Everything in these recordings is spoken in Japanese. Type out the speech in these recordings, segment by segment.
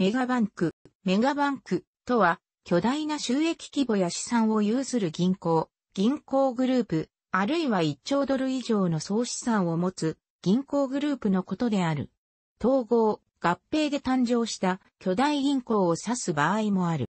メガバンク。メガバンクとは、巨大な収益規模や資産を有する銀行、銀行グループ、あるいは1兆ドル以上の総資産を持つ銀行グループのことである。統合、合併で誕生した巨大銀行を指す場合もある。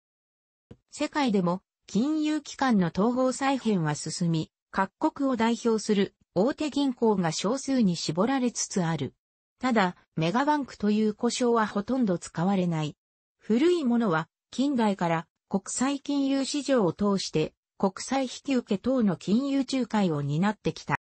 世界でも金融機関の統合再編は進み、各国を代表する大手銀行が少数に絞られつつある。ただ、メガバンクという呼称はほとんど使われない。古いものは、近代から国際金融市場を通して国際引受等の金融仲介を担ってきた。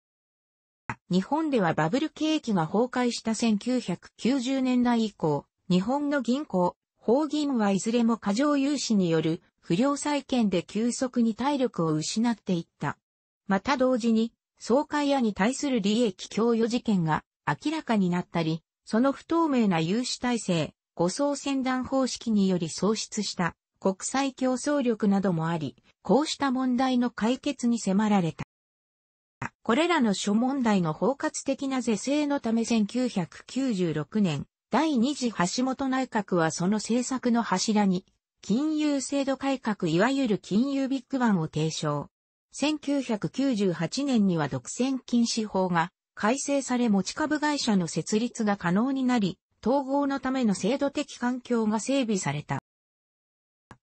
日本ではバブル景気が崩壊した1990年代以降、日本の銀行、法銀はいずれも過剰融資による不良債権で急速に体力を失っていった。また同時に、総会屋に対する利益供与事件が明らかになったり、その不透明な融資体制、護送船団方式により創出した国際競争力などもあり、こうした問題の解決に迫られた。これらの諸問題の包括的な是正のため1996年、第二次橋本内閣はその政策の柱に、金融制度改革いわゆる金融ビッグバンを提唱。1998年には独占禁止法が改正され持ち株会社の設立が可能になり、統合のための制度的環境が整備された。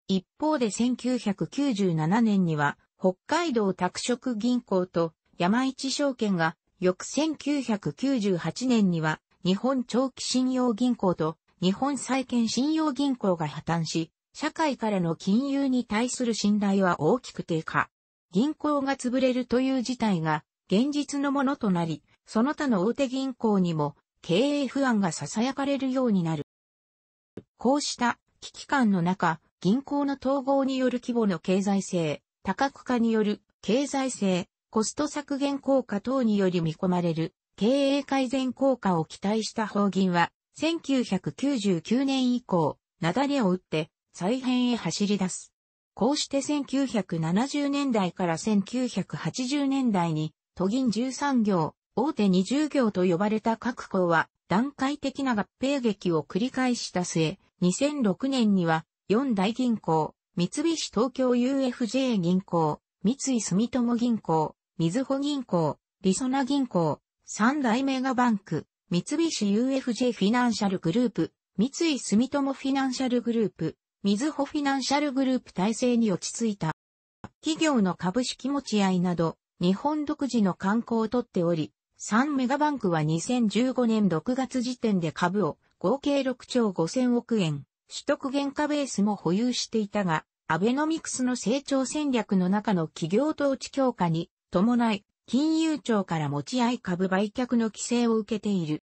一方で1997年には、北海道拓殖銀行と山一証券が、翌1998年には、日本長期信用銀行と日本債券信用銀行が破綻し、社会からの金融に対する信頼は大きく低下。銀行が潰れるという事態が現実のものとなり、その他の大手銀行にも経営不安が囁かれるようになる。こうした危機感の中、銀行の統合による規模の経済性、多角化による経済性、コスト削減効果等により見込まれる経営改善効果を期待した法銀は、1999年以降、雪崩を打って再編へ走り出す。こうして1970年代から1980年代に、都銀13行、大手20行と呼ばれた各校は段階的な合併劇を繰り返した末、2006年には4大銀行、三菱東京 UFJ 銀行、三井住友銀行、みずほ銀行、りそな銀行、三大メガバンク、三菱 UFJ フィナンシャルグループ、三井住友フィナンシャルグループ、みずほフィナンシャルグループ体制に落ち着いた。企業の株式持ち合いなど、日本独自の観光をとっており、三メガバンクは2015年6月時点で株を合計6兆5000億円、取得原価ベースも保有していたが、アベノミクスの成長戦略の中の企業統治強化に伴い、金融庁から持ち合い株売却の規制を受けている。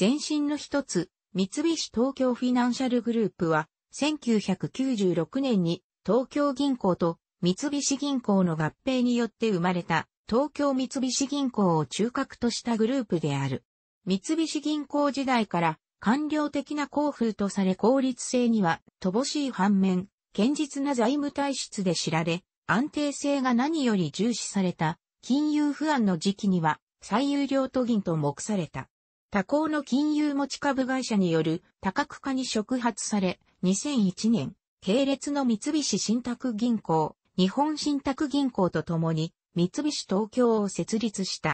前身の一つ、三菱東京フィナンシャルグループは、1996年に東京銀行と三菱銀行の合併によって生まれた東京三菱銀行を中核としたグループである。三菱銀行時代から官僚的な交付とされ効率性には乏しい反面、堅実な財務体質で知られ、安定性が何より重視された金融不安の時期には最有料都銀と目された。他行の金融持ち株会社による多角化に触発され、2001年、系列の三菱信託銀行、日本信託銀行とともに三菱東京を設立した。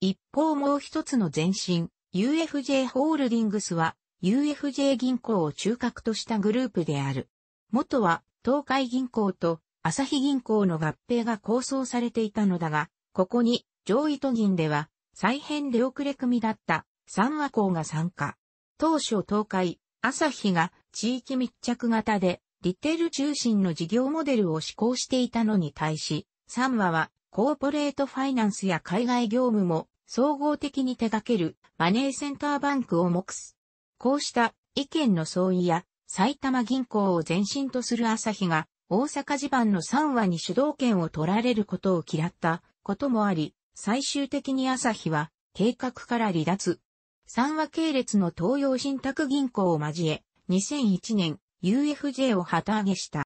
一方もう一つの前身、UFJ ホールディングスは、UFJ 銀行を中核としたグループである。元は、東海銀行と朝日銀行の合併が構想されていたのだが、ここに、上位都銀では、再編出遅れ組だった三和校が参加。当初東海、朝日が地域密着型で、リテール中心の事業モデルを施行していたのに対し、三和はコーポレートファイナンスや海外業務も総合的に手掛けるマネーセンターバンクを目す。こうした意見の相違や埼玉銀行を前身とする朝日が大阪地盤の3話に主導権を取られることを嫌ったこともあり、最終的に朝日は計画から離脱。3話系列の東洋信託銀行を交え、2001年 UFJ を旗揚げした。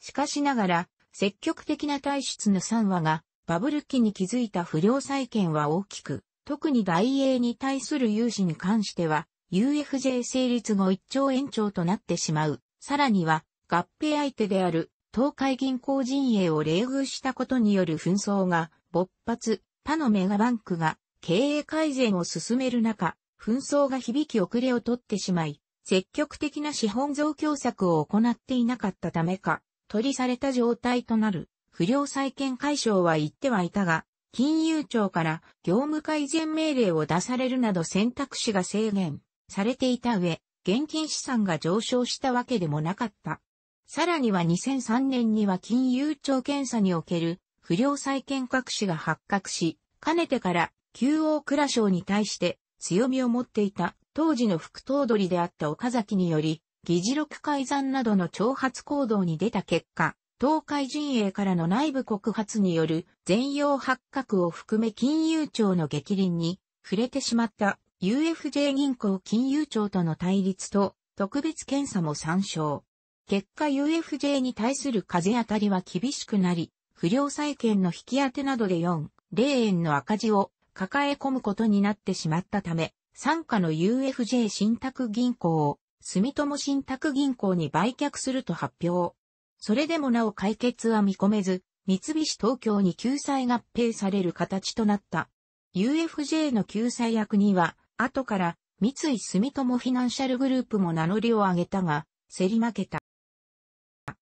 しかしながら、積極的な体質の3話がバブル期に築いた不良債権は大きく、特に大英に対する融資に関しては、UFJ 成立後1兆円超となってしまう。さらには、合併相手である東海銀行陣営を冷遇したことによる紛争が勃発、他のメガバンクが経営改善を進める中、紛争が響き遅れをとってしまい、積極的な資本増強策を行っていなかったためか、取りされた状態となる。不良債権解消は言ってはいたが、金融庁から業務改善命令を出されるなど選択肢が制限されていた上、現金資産が上昇したわけでもなかった。さらには2003年には金融庁検査における不良債権隠しが発覚し、かねてから旧大倉省に対して強みを持っていた当時の副頭取であった岡崎により、議事録改ざんなどの挑発行動に出た結果、東海陣営からの内部告発による全容発覚を含め金融庁の激凛に触れてしまった UFJ 銀行金融庁との対立と特別検査も参照。結果 UFJ に対する風当たりは厳しくなり、不良債権の引き当てなどで4、0円の赤字を抱え込むことになってしまったため、参加の UFJ 信託銀行を住友信託銀行に売却すると発表。それでもなお解決は見込めず、三菱東京に救済合併される形となった。UFJ の救済役には、後から三井住友フィナンシャルグループも名乗りを上げたが、競り負けた。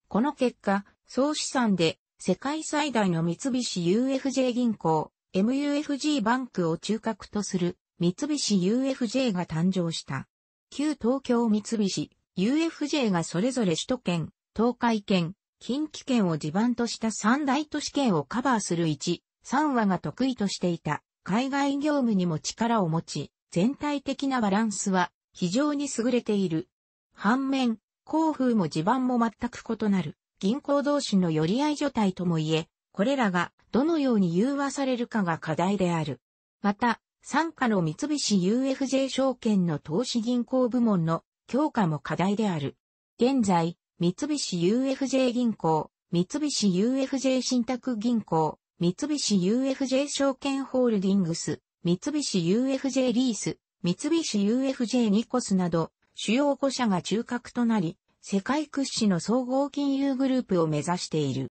この結果、総資産で世界最大の三菱 UFJ 銀行、MUFG バンクを中核とする三菱 UFJ が誕生した。旧東京三菱 UFJ がそれぞれ首都圏、東海圏、近畿圏を地盤とした三大都市圏をカバーする一、三話が得意としていた、海外業務にも力を持ち、全体的なバランスは非常に優れている。反面、交風も地盤も全く異なる、銀行同士の寄り合い所帯ともいえ、これらがどのように融和されるかが課題である。また、参加の三菱 UFJ 証券の投資銀行部門の強化も課題である。現在、三菱 UFJ 銀行、三菱 UFJ 信託銀行、三菱 UFJ 証券ホールディングス、三菱 UFJ リース、三菱 UFJ ニコスなど、主要5社が中核となり、世界屈指の総合金融グループを目指している。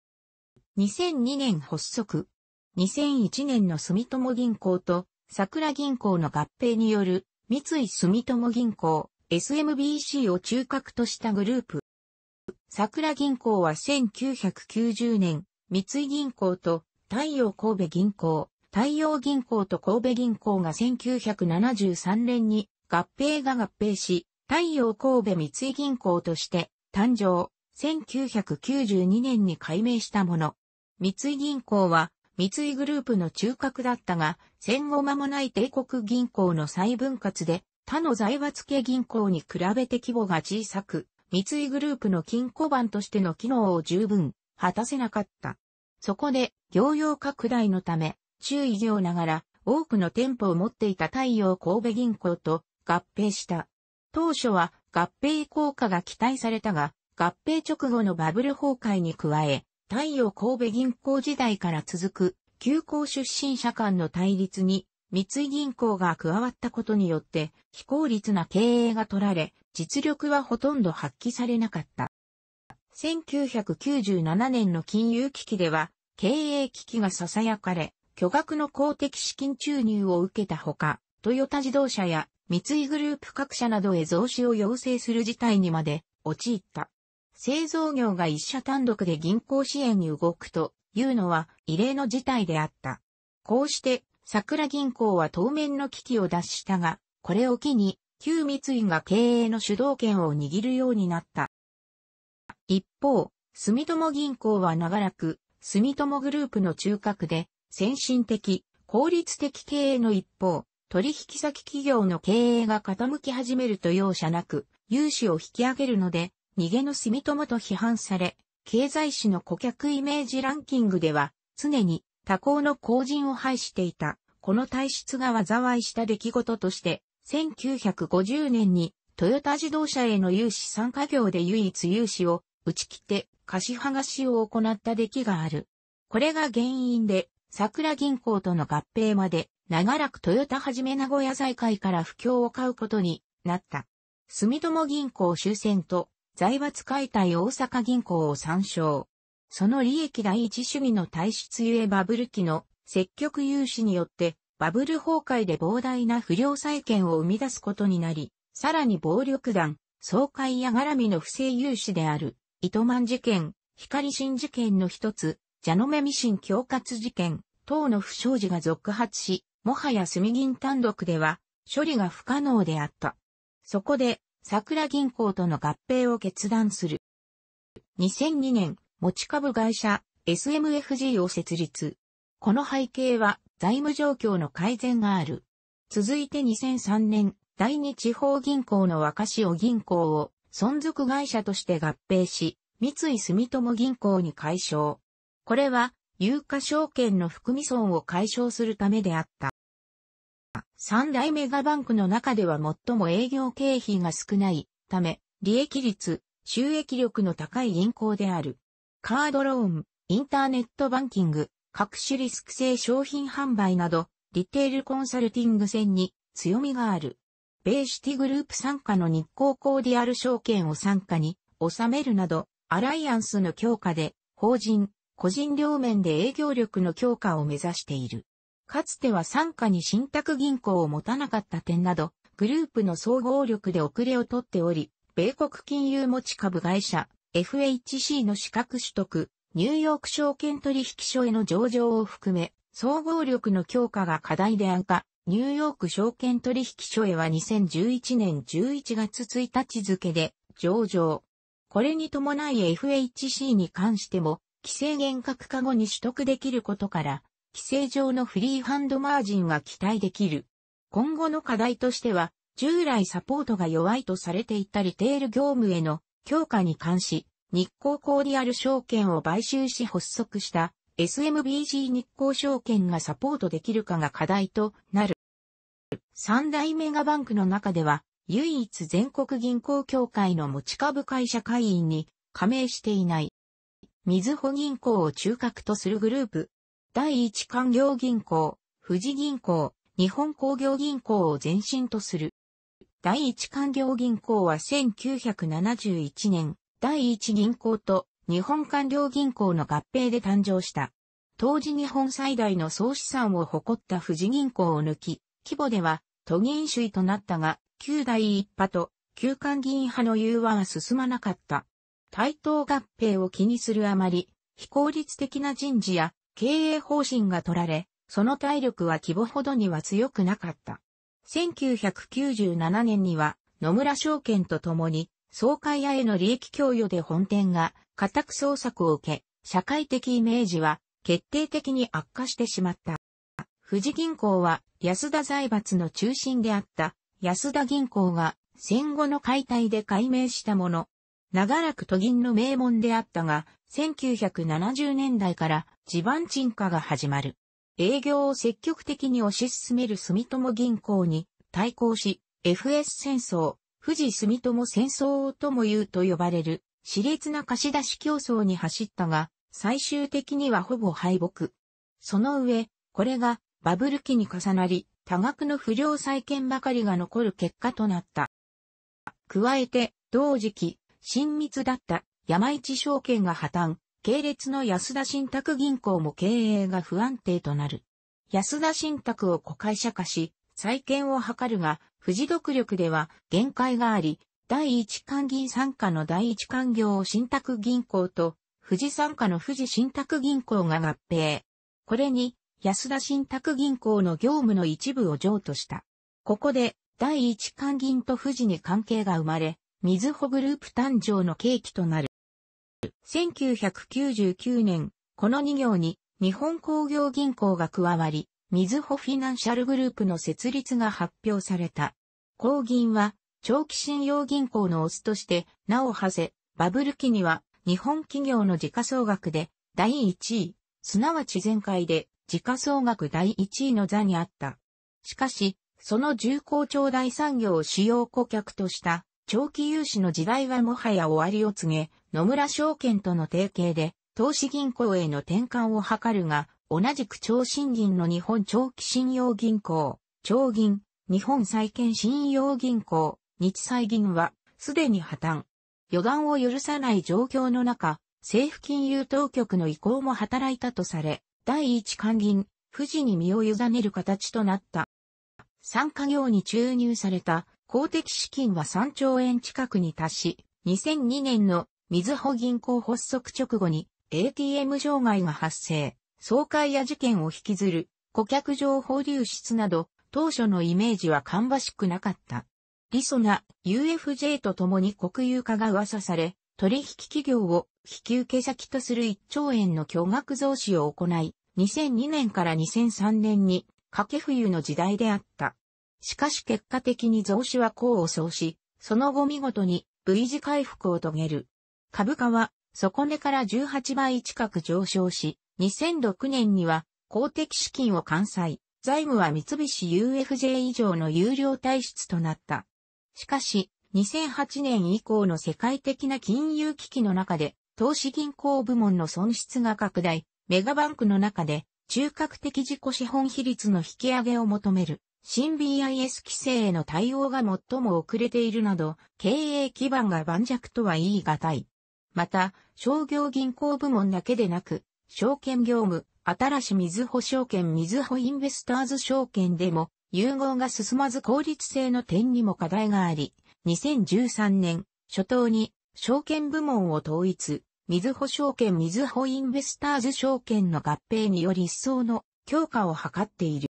2002年発足。2001年の住友銀行と桜銀行の合併による三井住友銀行 SMBC を中核としたグループ。桜銀行は1990年、三井銀行と太陽神戸銀行、太陽銀行と神戸銀行が1973年に合併が合併し、太陽神戸三井銀行として誕生、1992年に改名したもの。三井銀行は三井グループの中核だったが、戦後間もない帝国銀行の再分割で他の財閥系銀行に比べて規模が小さく、三井グループの金庫番としての機能を十分果たせなかった。そこで、業用拡大のため、中医業ながら多くの店舗を持っていた太陽神戸銀行と合併した。当初は合併効果が期待されたが、合併直後のバブル崩壊に加え、太陽神戸銀行時代から続く、休校出身者間の対立に、三井銀行が加わったことによって、非効率な経営が取られ、実力はほとんど発揮されなかった。1997年の金融危機では、経営危機が囁かれ、巨額の公的資金注入を受けたほか、トヨタ自動車や三井グループ各社などへ増資を要請する事態にまで陥った。製造業が一社単独で銀行支援に動くというのは異例の事態であった。こうして、桜銀行は当面の危機を脱したが、これを機に旧三井が経営の主導権を握るようになった。一方、住友銀行は長らく、住友グループの中核で、先進的、効率的経営の一方、取引先企業の経営が傾き始めると容赦なく、融資を引き上げるので、逃げの住友と批判され、経済誌の顧客イメージランキングでは、常に他行の後人を排していた。この体質が災いした出来事として、1950年にトヨタ自動車への融資参加業で唯一融資を打ち切って貸し剥がしを行った出来がある。これが原因で桜銀行との合併まで長らくトヨタはじめ名古屋財界から不況を買うことになった。住友銀行終戦と財閥解体大阪銀行を参照。その利益第一主義の体質ゆえバブル期の積極融資によってバブル崩壊で膨大な不良債権を生み出すことになり、さらに暴力団、総会や絡みの不正融資である、糸満事件、光新事件の一つ、ジャノメミシン恐喝事件、等の不祥事が続発し、もはや住銀単独では、処理が不可能であった。そこで、桜銀行との合併を決断する。2002年、持ち株会社、SMFG を設立。この背景は、財務状況の改善がある。続いて2003年、第二地方銀行の若潮銀行を存続会社として合併し、三井住友銀行に解消。これは、有価証券の含み損を解消するためであった。三大メガバンクの中では最も営業経費が少ないため、利益率、収益力の高い銀行である。カードローン、インターネットバンキング、各種リスク性商品販売など、リテールコンサルティング戦に強みがある。ベーシティグループ傘下の日光コーディアル証券を傘下に収めるなど、アライアンスの強化で、法人、個人両面で営業力の強化を目指している。かつては傘下に信託銀行を持たなかった点など、グループの総合力で遅れをとっており、米国金融持ち株会社、FHC の資格取得、ニューヨーク証券取引所への上場を含め、総合力の強化が課題であるが、ニューヨーク証券取引所へは2011年11月1日付で上場。これに伴い FHC に関しても、規制厳格化後に取得できることから、規制上のフリーハンドマージンが期待できる。今後の課題としては、従来サポートが弱いとされていたリテール業務への強化に関し、日光コーディアル証券を買収し発足した s m b g 日光証券がサポートできるかが課題となる。三大メガバンクの中では、唯一全国銀行協会の持ち株会社会員に加盟していない。水穂銀行を中核とするグループ、第一官業銀行、富士銀行、日本工業銀行を前身とする。第一官業銀行は1971年、第一銀行と日本官僚銀行の合併で誕生した。当時日本最大の総資産を誇った富士銀行を抜き、規模では都銀主位となったが、旧第一派と旧官議員派の融和は進まなかった。対等合併を気にするあまり、非効率的な人事や経営方針が取られ、その体力は規模ほどには強くなかった。1997年には野村証券と共に総会屋への利益供与で本店が家宅捜索を受け、社会的イメージは決定的に悪化してしまった。富士銀行は安田財閥の中心であった安田銀行が戦後の解体で解明したもの。長らく都銀の名門であったが、1970年代から地盤沈下が始まる。営業を積極的に推し進める住友銀行に対抗し、FS 戦争、富士住友戦争とも言うと呼ばれる、熾烈な貸し出し競争に走ったが、最終的にはほぼ敗北。その上、これがバブル期に重なり、多額の不良債権ばかりが残る結果となった。加えて、同時期、親密だった山一証券が破綻、系列の安田信託銀行も経営が不安定となる。安田信託を子会社化し、再建を図るが、富士独力では限界があり、第一関銀参加の第一関業信託銀行と、富士参加の富士信託銀行が合併。これに、安田信託銀行の業務の一部を譲渡した。ここで、第一関銀と富士に関係が生まれ、水穂グループ誕生の契機となる。1999年、この2行に日本工業銀行が加わり、水穂フィナンシャルグループの設立が発表された。公銀は、長期信用銀行のオスとして、なおはせ、バブル期には、日本企業の時価総額で、第1位、すなわち前回で、時価総額第1位の座にあった。しかし、その重厚長大産業を主要顧客とした、長期融資の時代はもはや終わりを告げ、野村証券との提携で、投資銀行への転換を図るが、同じく長新銀の日本長期信用銀行、長銀、日本債券信用銀行、日債銀は、すでに破綻。予断を許さない状況の中、政府金融当局の意向も働いたとされ、第一官銀、富士に身を委ねる形となった。参加業に注入された公的資金は3兆円近くに達し、2002年の水穂銀行発足直後に ATM 障害が発生。総会や事件を引きずる、顧客情報流出など、当初のイメージは芳しくなかった。リソナ、UFJ と共に国有化が噂され、取引企業を引き受け先とする1兆円の巨額増資を行い、2002年から2003年に、掛け冬の時代であった。しかし結果的に増資は功を奏し、その後見事に V 字回復を遂げる。株価は底値から18倍近く上昇し、2006年には公的資金を完済、財務は三菱 UFJ 以上の有料体質となった。しかし、2008年以降の世界的な金融危機の中で、投資銀行部門の損失が拡大、メガバンクの中で、中核的自己資本比率の引き上げを求める、新 BIS 規制への対応が最も遅れているなど、経営基盤が盤石とは言い難い。また、商業銀行部門だけでなく、証券業務、新しみず保証券みずほインベスターズ証券でも、融合が進まず効率性の点にも課題があり、2013年、初頭に、証券部門を統一、みずほ証券みずほインベスターズ証券の合併により一層の強化を図っている。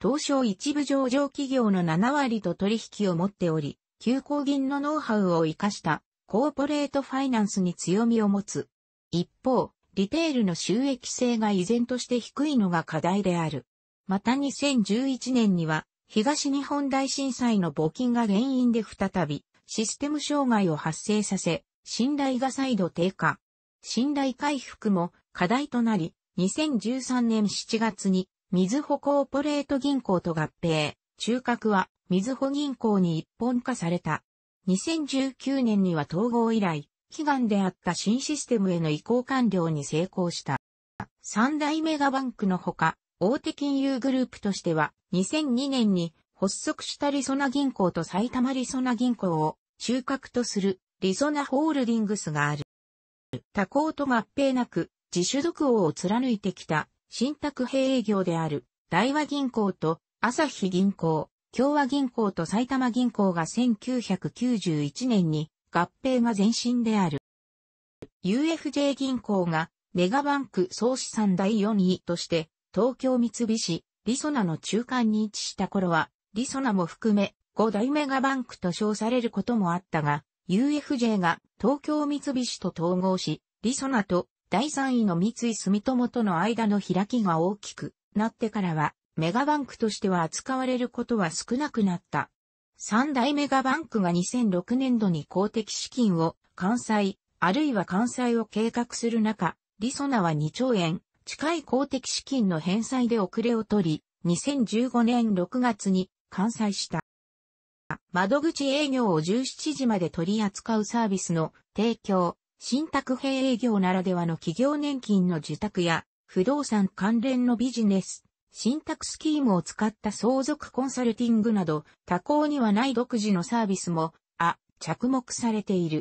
当初一部上場企業の7割と取引を持っており、急行銀のノウハウを活かしたコーポレートファイナンスに強みを持つ。一方、リテールの収益性が依然として低いのが課題である。また2011年には、東日本大震災の募金が原因で再び、システム障害を発生させ、信頼が再度低下。信頼回復も課題となり、2013年7月に、水保コーポレート銀行と合併、中核は水保銀行に一本化された。2019年には統合以来、悲願であった新システムへの移行完了に成功した。三大メガバンクのほか、大手金融グループとしては、2002年に発足したリソナ銀行と埼玉リソナ銀行を中核とするリソナホールディングスがある。他行と合併なく自主独王を貫いてきた新宅閉営業である大和銀行と朝日銀行、共和銀行と埼玉銀行が1991年に合併が前身である。UFJ 銀行がメガバンク総資産第4位として東京三菱、リソナの中間に位置した頃は、リソナも含め5大メガバンクと称されることもあったが、UFJ が東京三菱と統合し、リソナと第3位の三井住友との間の開きが大きくなってからは、メガバンクとしては扱われることは少なくなった。三大メガバンクが2006年度に公的資金を関西、あるいは関西を計画する中、リソナは2兆円、近い公的資金の返済で遅れを取り、2015年6月に完済した。窓口営業を17時まで取り扱うサービスの提供、新宅閉営業ならではの企業年金の受託や不動産関連のビジネス信託スキームを使った相続コンサルティングなど、他行にはない独自のサービスも、あ、着目されている。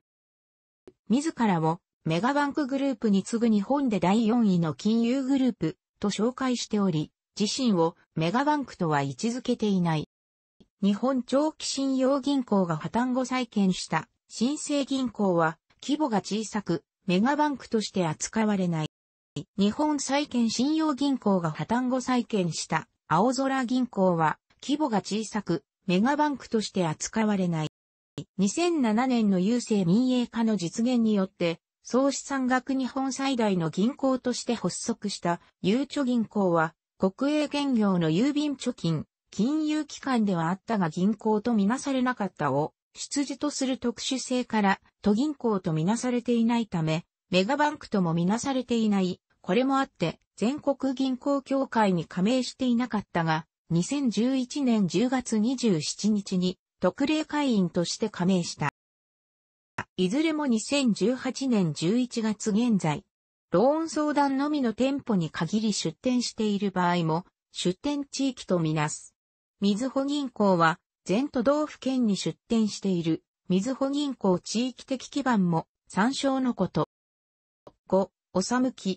自らを、メガバンクグループに次ぐ日本で第4位の金融グループ、と紹介しており、自身をメガバンクとは位置づけていない。日本長期信用銀行が破綻後再建した新生銀行は規模が小さくメガバンクとして扱われない。日本債券信用銀行が破綻後再建した青空銀行は規模が小さくメガバンクとして扱われない。2007年の郵政民営化の実現によって総資産額日本最大の銀行として発足したゆうちょ銀行は国営原業の郵便貯金、金融機関ではあったが銀行とみなされなかったを出自とする特殊性から都銀行とみなされていないためメガバンクともみなされていないこれもあって、全国銀行協会に加盟していなかったが、2011年10月27日に特例会員として加盟した。いずれも2018年11月現在、ローン相談のみの店舗に限り出店している場合も、出店地域とみなす。みずほ銀行は、全都道府県に出店している、みずほ銀行地域的基盤も参照のこと。5、おさむき、